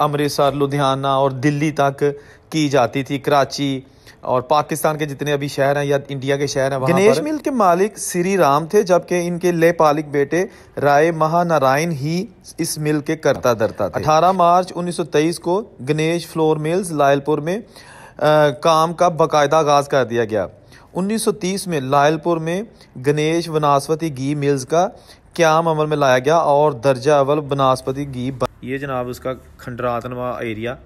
अमृतसर लुधियाना और दिल्ली तक की जाती थी कराची और पाकिस्तान के जितने अभी शहर हैं या इंडिया के शहर हैं गणेश मिल के मालिक श्री राम थे जबकि इनके ले पालिक बेटे राय महानारायण ही इस मिल के करता धरता था 18 मार्च 1923 को गणेश फ्लोर मिल्स लायलपुर में आ, काम का बाकायदा आगाज़ कर दिया गया 1930 में लायलपुर में गणेश वनस्पति घी मिल्स का क्याम अमल में लाया गया और दर्जा अवल वनस्पति घी ये जनाब उसका खंडरातनवा एरिया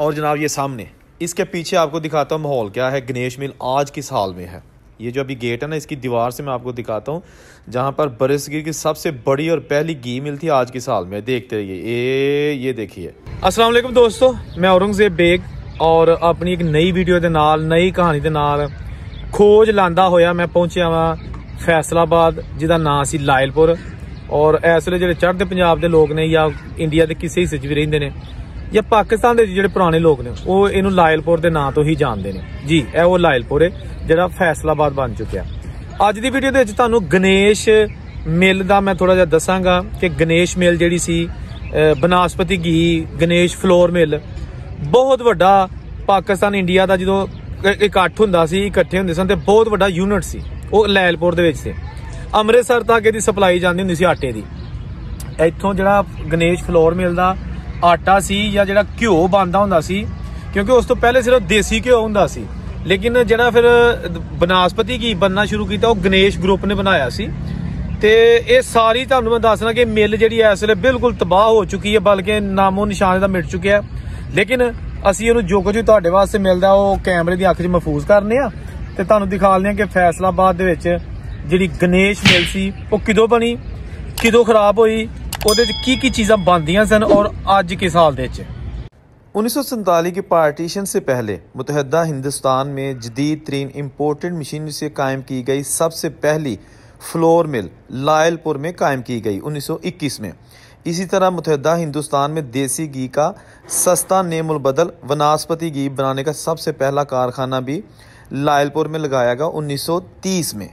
और जनाब ये सामने इसके पीछे आपको दिखाता हूँ माहौल क्या है गणेश मिल आज किस हाल में है ये जो अभी गेट है ना इसकी दीवार से मैं आपको दिखाता हूँ जहाँ पर बरसगिर की सबसे बड़ी और पहली घी मिल थी आज के साल में देखते रहिए ये ये देखिए असलम दोस्तों मैं औरंगजेब बेग और अपनी एक नई वीडियो के नाल नई कहानी के नाल खोज लादा ਹੋਇਆ मैं पहुंचा ਵਾਂ फैसलाबाद जिदा ਨਾਂ सी लायलपुर ਔਰ ਇਸ ਵੇਲੇ ਜਿਹੜੇ ਚੜ੍ਹਦੇ ਪੰਜਾਬ ਦੇ ਲੋਕ ਨੇ ਜਾਂ ਇੰਡੀਆ ਦੇ ਕਿਸੇ ਹਿੱਸੇ 'ਚ ਵੀ ਰਹਿੰਦੇ ਨੇ ਜਾਂ ਪਾਕਿਸਤਾਨ ਦੇ ਜਿਹੜੇ ਪੁਰਾਣੇ ਲੋਕ ਨੇ ਉਹ ਇਹਨੂੰ ਲਾਇਲਪੁਰ ਦੇ ਨਾਂ ਤੋਂ ਹੀ ਜਾਣਦੇ ਨੇ ਜੀ ਇਹ ਉਹ ਲਾਇਲਪੁਰ ਹੈ ਜਿਹੜਾ ਫੈਸਲਾਬਾਦ ਬਣ ਚੁੱਕਿਆ ਅੱਜ ਦੀ ਵੀਡੀਓ ਦੇ ਵਿੱਚ ਤੁਹਾਨੂੰ ਗਣੇਸ਼ ਮਿਲ ਦਾ ਮੈਂ ਥੋੜਾ ਜਿਹਾ ਦੱਸਾਂਗਾ ਕਿ ਗਣੇਸ਼ ਮੇਲ ਜਿਹੜੀ ਸੀ ਬਨਾਸਪਤੀ ਗੀ ਗਣੇਸ਼ ਫਲੋਰ ਮਿਲ ਬਹੁਤ ਵੱਡਾ ਪਾਕਿਸਤਾਨ ਇੰਡੀਆ ਦਾ ਜਦੋਂ ਇਕੱਠ ਹੁੰਦਾ ਸੀ ਇਕੱਠੇ ਹੁੰਦੇ ਸਨ ਤੇ ਬਹੁਤ ਵੱਡਾ ਯੂਨਿਟ ਸੀ ਉਹ ਲਾਇਲਪੁਰ ਦੇ ਵਿੱਚ ਸੀ ਅੰਮ੍ਰਿਤਸਰ ਤੱਕ ਇਹਦੀ ਸਪਲਾਈ ਜਾਂਦੀ ਹੁੰਦੀ ਸੀ ਆਟੇ ਦੀ ਇੱਥੋਂ ਜਿਹੜਾ ਗਣੇਸ਼ ਫਲੋਰ ਮਿਲਦਾ ਆਟਾ ਸੀ ਜਾਂ ਜਿਹੜਾ ਘਿਓ ਬੰਦਾ ਹੁੰਦਾ ਸੀ ਕਿਉਂਕਿ ਉਸ ਤੋਂ ਪਹਿਲੇ ਸਿਰਫ ਦੇਸੀ ਘਿਓ ਹੁੰਦਾ ਸੀ ਲੇਕਿਨ ਜਿਹੜਾ ਫਿਰ ਬਨਾਸਪਤੀ ਕੀ ਬੰਨਾ ਸ਼ੁਰੂ ਕੀਤਾ ਉਹ ਗਣੇਸ਼ ਗਰੁੱਪ ਨੇ ਬਣਾਇਆ ਸੀ ਤੇ ਇਹ ਸਾਰੀ ਤੁਹਾਨੂੰ ਮੈਂ ਦੱਸਣਾ ਕਿ ਮਿਲ ਜਿਹੜੀ ਐ ਇਸ ਵੇਲੇ ਬਿਲਕੁਲ ਤਬਾਹ ਹੋ ਚੁੱਕੀ ਹੈ ਬਲਕਿ ਨਾਮੋ ਨਿਸ਼ਾਨ ਦਾ ਮਿਟ ਚੁੱਕਿਆ ਲੇਕਿਨ ਅਸੀਂ ਇਹਨੂੰ ਜੋ ਕੁਝ ਤੁਹਾਡੇ ਵਾਸਤੇ ਮਿਲਦਾ ਉਹ ਕੈਮਰੇ ਦੀ ਅੱਖ 'ਚ ਮਹਿਫੂਜ਼ ਕਰਨੇ ਆ ਤੇ ਤੁਹਾਨੂੰ ਦਿਖਾ ਲਨੇ ਆ ਕਿ ਫੈਸਲਾਬਾਦ ਦੇ ਵਿੱਚ ਜਿਹੜੀ ਗਣੇਸ਼ ਮਿਲ वह ਉਹ बनी ਬਣੀ खराब हुई ਹੋਈ ਉਹਦੇ 'ਚ ਕੀ ਕੀ ਚੀਜ਼ਾਂ ਬਣਦੀਆਂ ਸਨ ਔਰ ਅੱਜ उन्नीस सौ ਦੇ 'ਚ के पार्टीशन से पहले मुतहदा हिंदुस्तान में जदीद तरीन इम्पोर्टेड मशीनरी से कायम की गई सबसे पहली फ्लोर मिल लायलपुर में कायम की गई 1921 में इसी तरह मुतहदा हिंदुस्तान में देसी घी का सस्ता नेमुलबदल वनस्पति घी बनाने का सबसे पहला कारखाना भी लायलपुर में लगाया गया 1930 में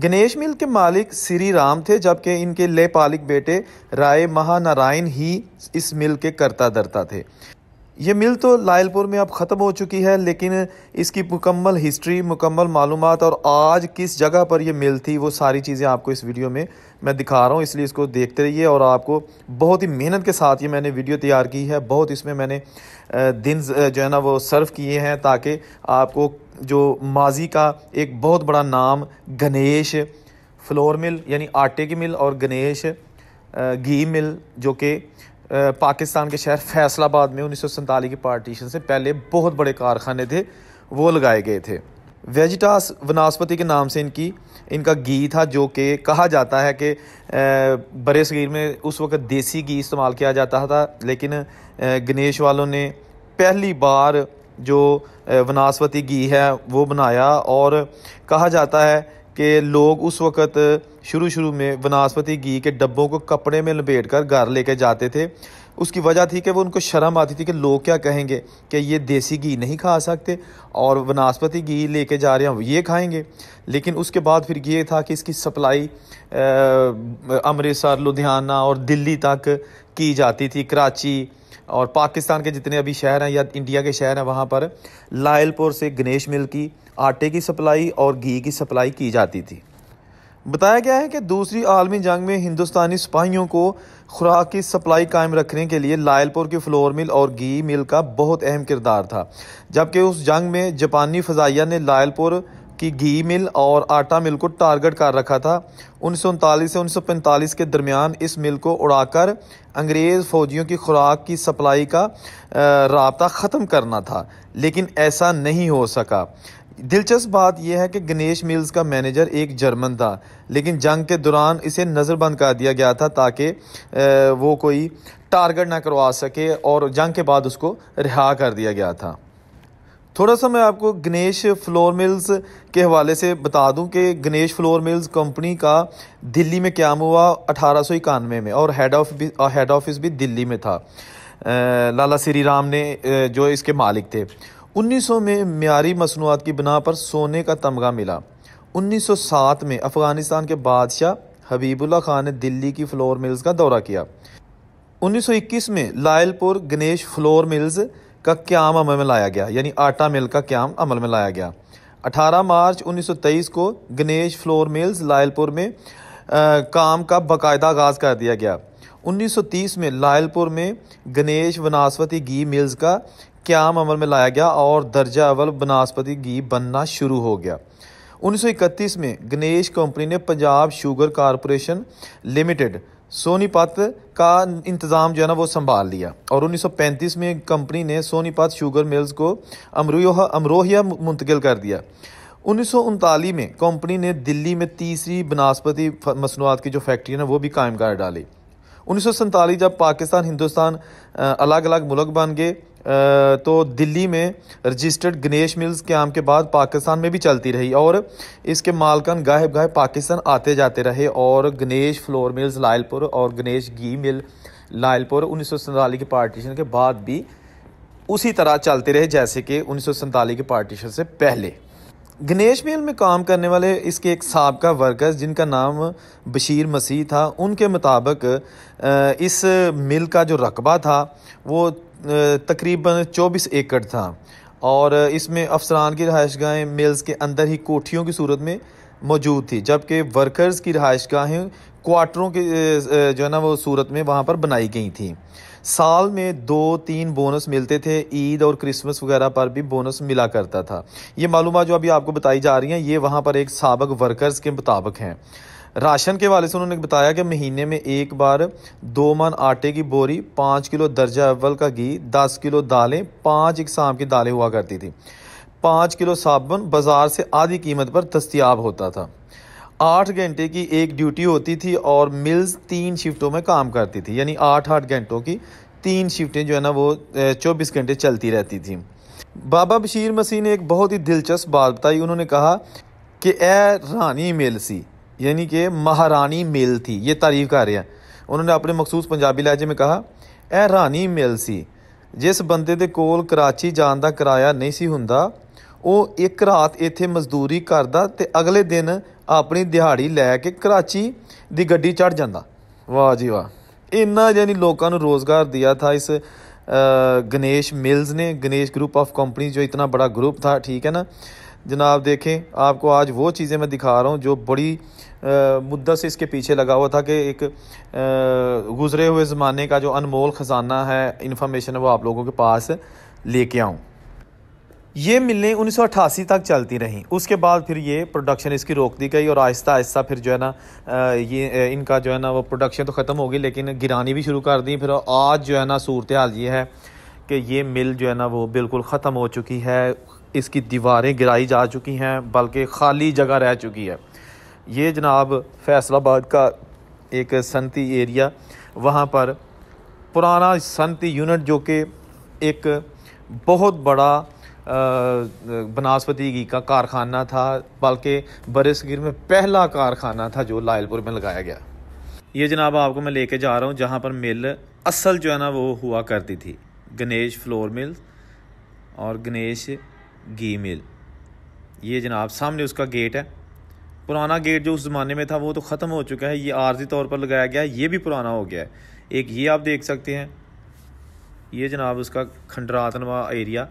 गणेश मिल के मालिक श्री राम थे जबकि इनके लेपालिक बेटे राय महानारायण ही इस मिल के करता दरता थे ये मिल तो लायलपुर में अब ख़त्म हो चुकी है लेकिन इसकी मुकम्मल हिस्ट्री मुकम्मल मालूम और आज किस जगह पर यह मिल थी वो सारी चीज़ें आपको इस वीडियो में मैं दिखा रहा हूँ इसलिए इसको देखते रहिए और आपको बहुत ही मेहनत के साथ ये मैंने वीडियो तैयार की है बहुत इसमें मैंने दिन जो है ना वो सर्व किए हैं ताकि आपको जो माजी का एक बहुत बड़ा नाम गणेश फ्लोर मिल यानी आटे की मिल और गणेश घी मिल जो कि पाकिस्तान के शहर फैसलाबाद में उन्नीस सौ की पार्टीशन से पहले बहुत बड़े कारखाने थे वो लगाए गए थे वेजिटास वनस्पति के नाम से इनकी इनका घी था जो कि कहा जाता है कि बड़े सगीर में उस वक्त देसी घी इस्तेमाल किया जाता था लेकिन गणेश वालों ने पहली बार जो वनस्पति घी है वो बनाया और कहा जाता है कि लोग उस वक़्त शुरू शुरू में वनस्पति घी के डब्बों को कपड़े में लपेट कर घर लेके जाते थे उसकी वजह थी कि वो उनको शर्म आती थी कि लोग क्या कहेंगे कि ये देसी घी नहीं खा सकते और वनस्पति घी लेके जा रहे हैं ये खाएंगे लेकिन उसके बाद फिर ये था कि इसकी सप्लाई अमृतसर लुधियाना और दिल्ली तक की जाती थी कराची और पाकिस्तान के जितने अभी शहर हैं या इंडिया के शहर हैं वहाँ पर लायलपुर से गणेश मिल की आटे की सप्लाई और घी की सप्लाई की जाती थी बताया गया है कि दूसरी आलमी जंग में हिंदुस्तानी सिपाहियों को खुराक की सप्लाई कायम रखने के लिए लायलपुर की फ्लोर मिल और घी मिल का बहुत अहम किरदार था जबकि उस जंग में जापानी फजाइया ने लायलपुर की घी मिल और आटा मिल को टारगेट कर रखा था उन्नीस से उन्नीस के दरमियान इस मिल को उड़ाकर अंग्रेज़ फ़ौजियों की खुराक की सप्लाई का रबता ख़त्म करना था लेकिन ऐसा नहीं हो सका दिलचस्प बात यह है कि गणेश मिल्स का मैनेजर एक जर्मन था लेकिन जंग के दौरान इसे नज़रबंद कर दिया गया था ताकि वो कोई टारगेट ना करवा सके और जंग के बाद उसको रिहा कर दिया गया था थोड़ा सा मैं आपको गणेश फ्लोर मिल्स के हवाले से बता दूं कि गणेश फ्लोर मिल्स कंपनी का दिल्ली में क्या हुआ अठारह में और हेड ऑफ भी हेड ऑफिस भी दिल्ली में था लाला श्री राम ने जो इसके मालिक थे उन्नीस सौ में मीरी मसनूआत की बिना पर सोने का तमगा मिला उन्नीस सौ सात में अफ़गानिस्तान के बादशाह हबीबुल्ला खान ने दिल्ली की फ्लोर मिल्स का दौरा किया उन्नीस सौ इक्कीस में लायलपुर गणेश फ्लोर मिल्स का क्याम अमल में लाया गया यानी आटा मिल का क्याम अमल में लाया गया 18 मार्च 1923 को गणेश फ्लोर मिल्स लायलपुर में आ, काम का बाकायदा आगाज़ कर दिया गया 1930 में लायलपुर में गणेश वनास्वती घी मिल्स का क्याम अमल में लाया गया और दर्जा अवल बनस्पति घी बनना शुरू हो गया 1931 में गणेश कंपनी ने Punjab sugar corporation limited Sonipat का इंतज़ाम जो है ना वो संभाल लिया और 1935 में कंपनी ने सोनीपत शुगर मिल्स को अमरोह अमरोहिया मुंतकिल कर दिया उन्नीस में कंपनी ने दिल्ली में तीसरी बनस्पति मसनूआत की जो फैक्ट्री है वो भी कायम कर डाली उन्नीस जब पाकिस्तान हिंदुस्तान अलग अलग मुल्क बन गए तो दिल्ली में रजिस्टर्ड गणेश मिल्स के आम के बाद पाकिस्तान में भी चलती रही और इसके मालकान गाहे गाहे पाकिस्तान आते जाते रहे और गणेश फ्लोर मिल्स लायलपुर और गणेश घी मिल लायलपुर उन्नीस के पार्टीशन के बाद भी उसी तरह चलते रहे जैसे कि उन्नीस के पार्टीशन से पहले गणेश मिल में काम करने वाले इसके एक सबका वर्कर्स जिनका नाम बशीर मसीह था उनके मुताबिक इस मिल का जो रकबा था वो तकरीबन 24 एकड़ था और इसमें अफसरान की रहाइश गाहें मिल्स के अंदर ही कोठियों की सूरत में मौजूद थी जबकि वर्कर्स की रहाइश गाहें क्वार्टरों के जो है ना वो सूरत में वहाँ पर बनाई गई थी साल में दो तीन बोनस मिलते थे ईद और क्रिसमस वगैरह पर भी बोनस मिला करता था ये मालूम जो अभी आपको बताई जा रही हैं ये वहाँ पर एक सबक वर्कर्स के मुताबिक हैं राशन के वाले से उन्होंने बताया कि महीने में एक बार दो मन आटे की बोरी पाँच किलो दर्जा अव्वल का घी दस किलो दालें पाँच इकसाम की दालें हुआ करती थी पाँच किलो साबुन बाज़ार से आधी कीमत पर दस्तियाब होता था आठ घंटे की एक ड्यूटी होती थी और मिल्स तीन शिफ्टों में काम करती थी यानी आठ आठ घंटों की तीन शिफ्टें जो है ना वो चौबीस घंटे चलती रहती थी बाबा बशीर मसीह ने एक बहुत ही दिलचस्प बात बताई उन्होंने कहा कि ए रानी मिल सी ਯਾਨੀ ਕਿ ਮਹਾਰਾਣੀ ਮਿਲ ਸੀ ਇਹ ਤਾਰੀਫ ਕਰ ਰਿਹਾ ਉਹਨਾਂ ਨੇ ਆਪਣੇ ਮਖਸੂਸ ਪੰਜਾਬੀ ਲਹਿਜੇ ਵਿੱਚ ਕਿਹਾ ਇਹ ਰਾਣੀ ਮੇਲ ਸੀ ਜਿਸ ਬੰਦੇ ਦੇ ਕੋਲ ਕਰਾਚੀ ਜਾਣ ਦਾ ਕਿਰਾਇਆ ਨਹੀਂ ਸੀ ਹੁੰਦਾ ਉਹ ਇੱਕ ਰਾਤ ਇੱਥੇ ਮਜ਼ਦੂਰੀ ਕਰਦਾ ਤੇ ਅਗਲੇ ਦਿਨ ਆਪਣੀ ਦਿਹਾੜੀ ਲੈ ਕੇ ਕਰਾਚੀ ਦੀ ਗੱਡੀ ਚੜ ਜਾਂਦਾ ਵਾਹ ਜੀ ਵਾਹ ਇੰਨਾ ਯਾਨੀ ਲੋਕਾਂ ਨੂੰ ਰੋਜ਼ਗਾਰ ਦਿਆ ਥਾ ਇਸ ਗਣੇਸ਼ ਮਿਲਸ ਨੇ ਗਣੇਸ਼ ਗਰੁੱਪ ਆਫ ਕੰਪਨੀ ਜੋ ਇਤਨਾ ਬੜਾ ਗਰੁੱਪ ਥਾ ਠੀਕ ਹੈ ਨਾ जनाब देखें आपको आज वो चीज़ें मैं दिखा रहा हूँ जो बड़ी मुद्दत से इसके पीछे लगा हुआ था कि एक गुज़रे हुए ज़माने का जो अनमोल ख़जाना है इन्फॉर्मेशन है वो आप लोगों के पास लेके आऊँ ये मिलें 1988 तक चलती रहीं उसके बाद फिर ये प्रोडक्शन इसकी रोक दी गई और आहिस्ता आहिस्ता फिर जो है ना ये इनका जो है ना वो प्रोडक्शन तो ख़त्म हो गई लेकिन गिरानी भी शुरू कर दी फिर आज जो है ना सूरत हाल ये है कि ये मिल जो है ना वो बिल्कुल ख़त्म हो चुकी है इसकी दीवारें गिराई जा चुकी हैं बल्कि खाली जगह रह चुकी है ये जनाब फैसलाबाद का एक सनती एरिया वहाँ पर पुराना सनती यूनिट जो कि एक बहुत बड़ा बनास्पति घी का कारखाना था बल्कि बरसगिर में पहला कारखाना था जो लायलपुर में लगाया गया ये जनाब आपको मैं लेके जा रहा हूँ जहाँ पर मिल असल जो है ना वो हुआ करती थी गणेश फ्लोर मिल और गणेश गी मिल ये जनाब सामने उसका गेट है पुराना गेट जो उस ज़माने में था वो तो ख़त्म हो चुका है ये आर्जी तौर पर लगाया गया है ये भी पुराना हो गया है एक ये आप देख सकते हैं ये जनाब उसका खंडरातनवा एरिया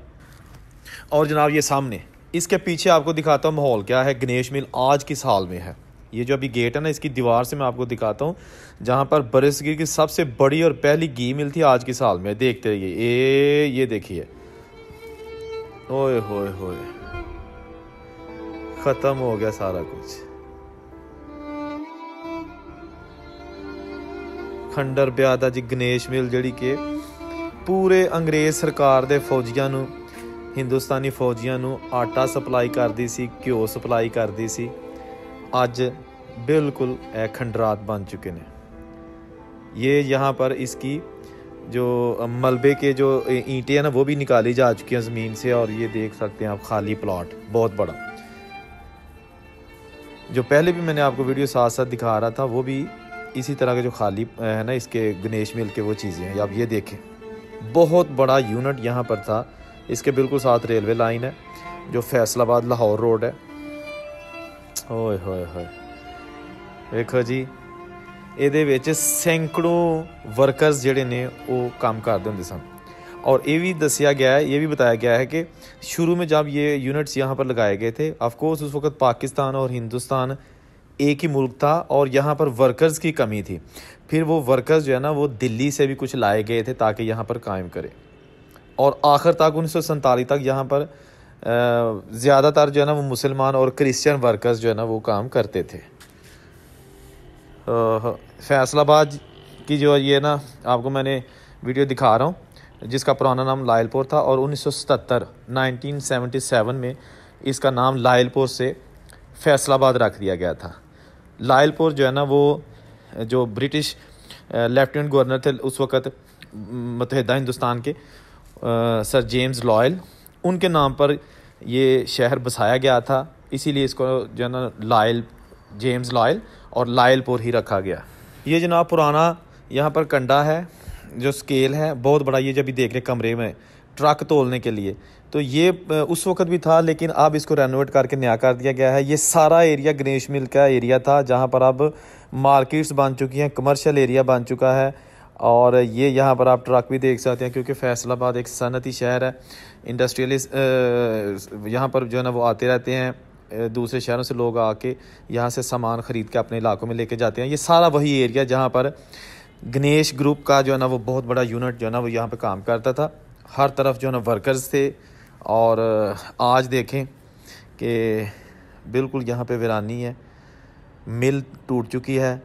और जनाब ये सामने इसके पीछे आपको दिखाता हूँ माहौल क्या है गणेश मिल आज किस हाल में है ये जो अभी गेट है ना इसकी दीवार से मैं आपको दिखाता हूँ जहाँ पर बरसगी की सबसे बड़ी और पहली घी मिल थी आज किस साल में देखते रहिए ये ये देखिए ਓਏ ਹੋਏ ਹੋਏ ਖਤਮ ਹੋ ਗਿਆ ਸਾਰਾ ਕੁਝ ਖੰਡਰ ਬਿਆ ਦਾ ਜੀ ਗਣੇਸ਼ ਮਿਲ ਜਿਹੜੀ ਕਿ ਪੂਰੇ ਅੰਗਰੇਜ਼ ਸਰਕਾਰ ਦੇ ਫੌਜੀਆਂ ਨੂੰ ਹਿੰਦੁਸਤਾਨੀ ਫੌਜੀਆਂ ਨੂੰ ਆਟਾ ਸਪਲਾਈ ਕਰਦੀ ਸੀ ਘਿਓ ਸਪਲਾਈ ਕਰਦੀ ਸੀ ਅੱਜ ਬਿਲਕੁਲ ਇਹ ਖੰਡਰਾਤ ਬਣ ਚੁੱਕੇ ਨੇ ਯਹਾਂ ਪਰ ਇਸ ਕੀ जो मलबे के जो ईंटें हैं ना वो भी निकाली जा चुकी हैं ज़मीन से और ये देख सकते हैं आप खाली प्लॉट बहुत बड़ा जो पहले भी मैंने आपको वीडियो साथ साथ दिखा रहा था वो भी इसी तरह के जो खाली है ना इसके गणेश मिल के वो चीज़ें हैं आप ये देखें बहुत बड़ा यूनिट यहाँ पर था इसके बिल्कुल साथ रेलवे लाइन है जो फैसलाबाद लाहौर रोड है ओए होए होए देखो जी ਇਹਦੇ सैकड़ों ਸੈਂਕੜੋਂ ਵਰਕਰਸ ਜਿਹੜੇ ਨੇ ਉਹ ਕੰਮ ਕਰਦੇ ਹੁੰਦੇ और ये भी दसिया गया है ये भी बताया गया है कि शुरू में जब ये यूनिट्स यहाँ पर लगाए गए थे ऑफकोर्स उस वक्त पाकिस्तान और हिंदुस्तान एक ही मुल्क था और यहाँ पर वर्कर्स की कमी थी फिर वो वर्कर्स जो है ना वो दिल्ली से भी कुछ लाए गए थे ताकि यहाँ पर कायम करें और आखिर तक उन्नीस सौ तक यहाँ पर ज़्यादातर जो है ना वो मुसलमान और क्रिश्चन वर्कर्स जो है ना वो काम करते थे फैसलाबाद की जो ये ना आपको मैंने वीडियो दिखा रहा हूँ जिसका पुराना नाम लायलपुर था और 1977 1977 में इसका नाम लायलपुर से फैसलाबाद रख दिया गया था लायलपुर जो है ना वो जो ब्रिटिश लेफ्टिनेंट गवर्नर थे उस वक़्त मतहदा हिंदुस्तान के आ, सर जेम्स लॉयल उनके नाम पर ये शहर बसाया गया था इसीलिए इसको जो है ना लायल जेम्स लॉयल और लायलपुर ही रखा गया ये जनाब पुराना यहाँ पर कंडा है जो स्केल है बहुत बड़ा ये जब भी देख रहे कमरे में ट्रक तोलने के लिए तो ये उस वक्त भी था लेकिन अब इसको रेनोवेट करके नया कर दिया गया है ये सारा एरिया गणेश मिल का एरिया था जहाँ पर अब मार्केट्स बन चुकी हैं कमर्शियल एरिया बन चुका है और ये यहाँ पर आप ट्रक भी देख सकते हैं क्योंकि फैसलाबाद एक सनती शहर है इंडस्ट्रियलिस्ट यहाँ पर जो है ना वो आते रहते हैं दूसरे शहरों से लोग आके यहाँ से सामान ख़रीद के अपने इलाकों में लेके जाते हैं ये सारा वही एरिया जहाँ पर गणेश ग्रुप का जो है ना वो बहुत बड़ा यूनिट जो है ना वो यहाँ पर काम करता था हर तरफ जो है ना वर्कर्स थे और आज देखें कि बिल्कुल यहाँ पर वीरानी है मिल टूट चुकी है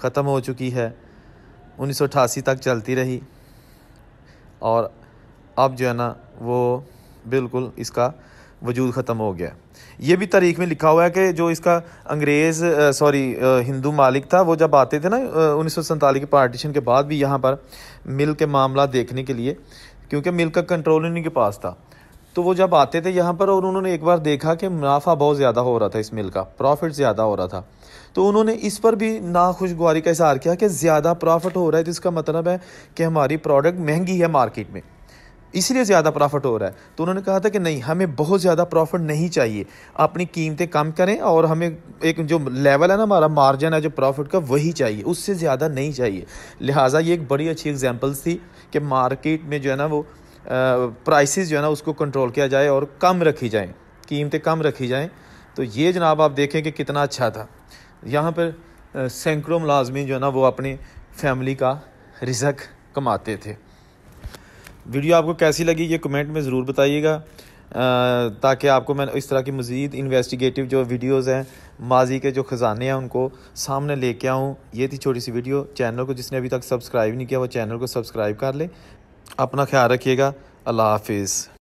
ख़त्म हो चुकी है उन्नीस तक चलती रही और अब जो है ना वो बिल्कुल इसका वजूद ख़त्म हो गया ये भी तारीख में लिखा हुआ है कि जो इसका अंग्रेज़ सॉरी हिंदू मालिक था वो जब आते थे ना उन्नीस सौ के पार्टीशन के बाद भी यहाँ पर मिल के मामला देखने के लिए क्योंकि मिल का कंट्रोल इन्हीं के पास था तो वो जब आते थे यहाँ पर और उन्होंने एक बार देखा कि मुनाफा बहुत ज़्यादा हो रहा था इस मिल का प्रॉफिट ज़्यादा हो रहा था तो उन्होंने इस पर भी नाखुशगवारी का इजहार किया कि ज़्यादा प्रॉफिट हो रहा है तो इसका मतलब है कि हमारी प्रोडक्ट महंगी है मार्केट में इसलिए ज़्यादा प्रॉफिट हो रहा है तो उन्होंने कहा था कि नहीं हमें बहुत ज़्यादा प्रॉफिट नहीं चाहिए अपनी कीमतें कम करें और हमें एक जो लेवल है ना हमारा मार्जिन है जो प्रॉफिट का वही चाहिए उससे ज़्यादा नहीं चाहिए लिहाजा ये एक बड़ी अच्छी एग्जाम्पल्स थी कि मार्केट में जो है ना वो प्राइसेस जो है ना उसको कंट्रोल किया जाए और कम रखी जाएँ कीमतें कम रखी जाएँ तो ये जनाब आप देखें कि कितना अच्छा था यहाँ पर सैकड़ों मुलाजमी जो है ना वो अपनी फैमिली का रिजक कमाते थे वीडियो आपको कैसी लगी ये कमेंट में ज़रूर बताइएगा ताकि आपको मैं इस तरह की मज़ीद इन्वेस्टिगेटिव जो वीडियोस हैं माजी के जो ख़जाने हैं उनको सामने लेके आऊँ ये थी छोटी सी वीडियो चैनल को जिसने अभी तक सब्सक्राइब नहीं किया वो चैनल को सब्सक्राइब कर ले अपना ख्याल रखिएगा अल्लाह हाफिज़